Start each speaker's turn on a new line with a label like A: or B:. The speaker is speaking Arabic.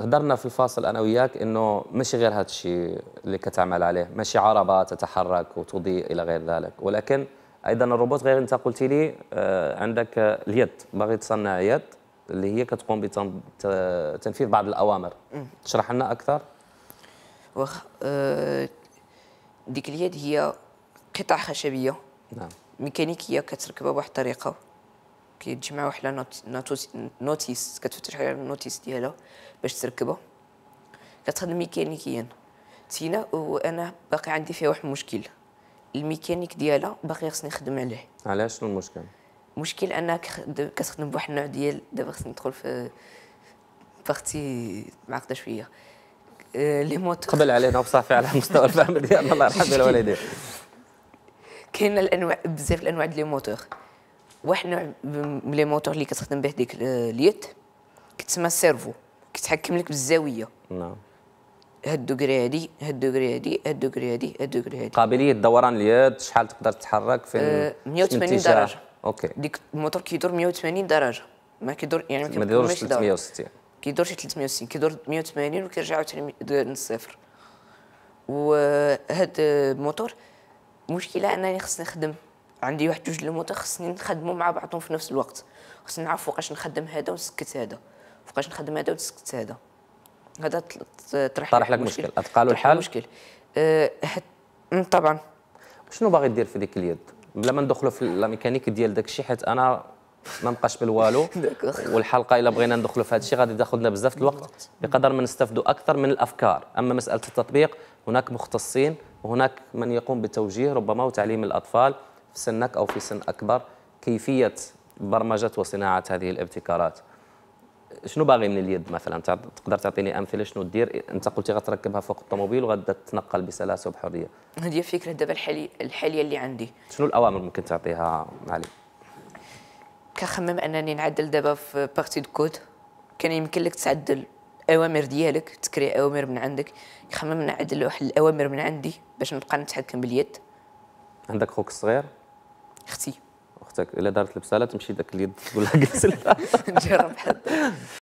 A: هدرنا في الفاصل انا وياك انه مش غير هذا الشيء اللي كتعمل عليه ماشي عربه تتحرك وتضيء الى غير ذلك ولكن ايضا الروبوت غير انت قلت لي آه، عندك اليد باغي تصنع يد اللي هي كتقوم بتنفيذ بعض الاوامر تشرح لنا اكثر
B: واخ آه، ديك اليد هي قطع خشبيه نعم ميكانيكيه كتركبها بواحد الطريقه كيتجمعوا حلا نوتيس كتفتح على النوتيس ديالها باش تركبها كتخدم ميكانيكيا تينا وانا باقي عندي فيها واحد المشكل الميكانيك ديالها باقي خصني نخدم عليه
A: علاش شنو المشكل
B: المشكل انها كتخدم بواحد النوع ديال دابا خصني ندخل في بارتي معقده شويه أه لي موتور
A: قبل علينا وصافي على مستوى الفهم ديالنا الله يرحم الوالدين
B: كاين الانواع بزاف الانواع ديال لي موتور واحد لي موتور اللي كتخدم به ديك اليد كتسمى السيرفو كتحكم لك بالزاويه نعم هاد الدوغري هادي هاد الدوغري هادي هاد الدوغري هادي هاد
A: الدوغري هادي قابليه دوران اليد شحال تقدر تتحرك فين أه، 180 درجه اوكي ديك
B: الموتور كيدور 180 درجه ما كيدور يعني ما كيدورش 360 كيدورش 360 كيدور 180 وكيرجع عاوتاني للصفر وهاد الموتور مشكله انني خصني نخدم عندي واحد جوج لموت خصني نخدموا مع بعضهم في نفس الوقت خصني نعرف فوقاش نخدم هذا ونسكت هذا فوقاش نخدم هذا ونسكت هذا هذا طرح طرح لك مشكل, مشكل.
A: اتقالوا الحال مشكل أه طبعا شنو باغي دير في ديك اليد بلا ما ندخلوا في لا ميكانيك ديال داك الشيء حيت انا ما نبقاش بالوالو والحلقه الا بغينا ندخلوا في هذا الشيء غادي تاخذنا بزاف الوقت بقدر ما نستفدوا اكثر من الافكار اما مساله التطبيق هناك مختصين وهناك من يقوم بالتوجيه ربما وتعليم الاطفال في سنك أو في سن أكبر كيفية برمجة وصناعة هذه الابتكارات شنو باغي من اليد مثلا تقدر تعطيني امثله شنو دير انت قلتي غتركبها فوق الطوموبيل وغادا تتنقل بسلاسه وبحريه
B: هذه فكره دابا الحاليه الحاليه اللي عندي
A: شنو الاوامر ممكن تعطيها علي
B: كخمم انني نعدل دابا في بارتي دو كود كان يمكن لك تعدل اوامر ديالك تكري اوامر من عندك كخمم نعدل واحد الاوامر من عندي باش نبقى نتحكم باليد
A: عندك خوك الصغير اختي اختك الا دارت البساله تمشي داك اليد تقول لها جلس نجرب حد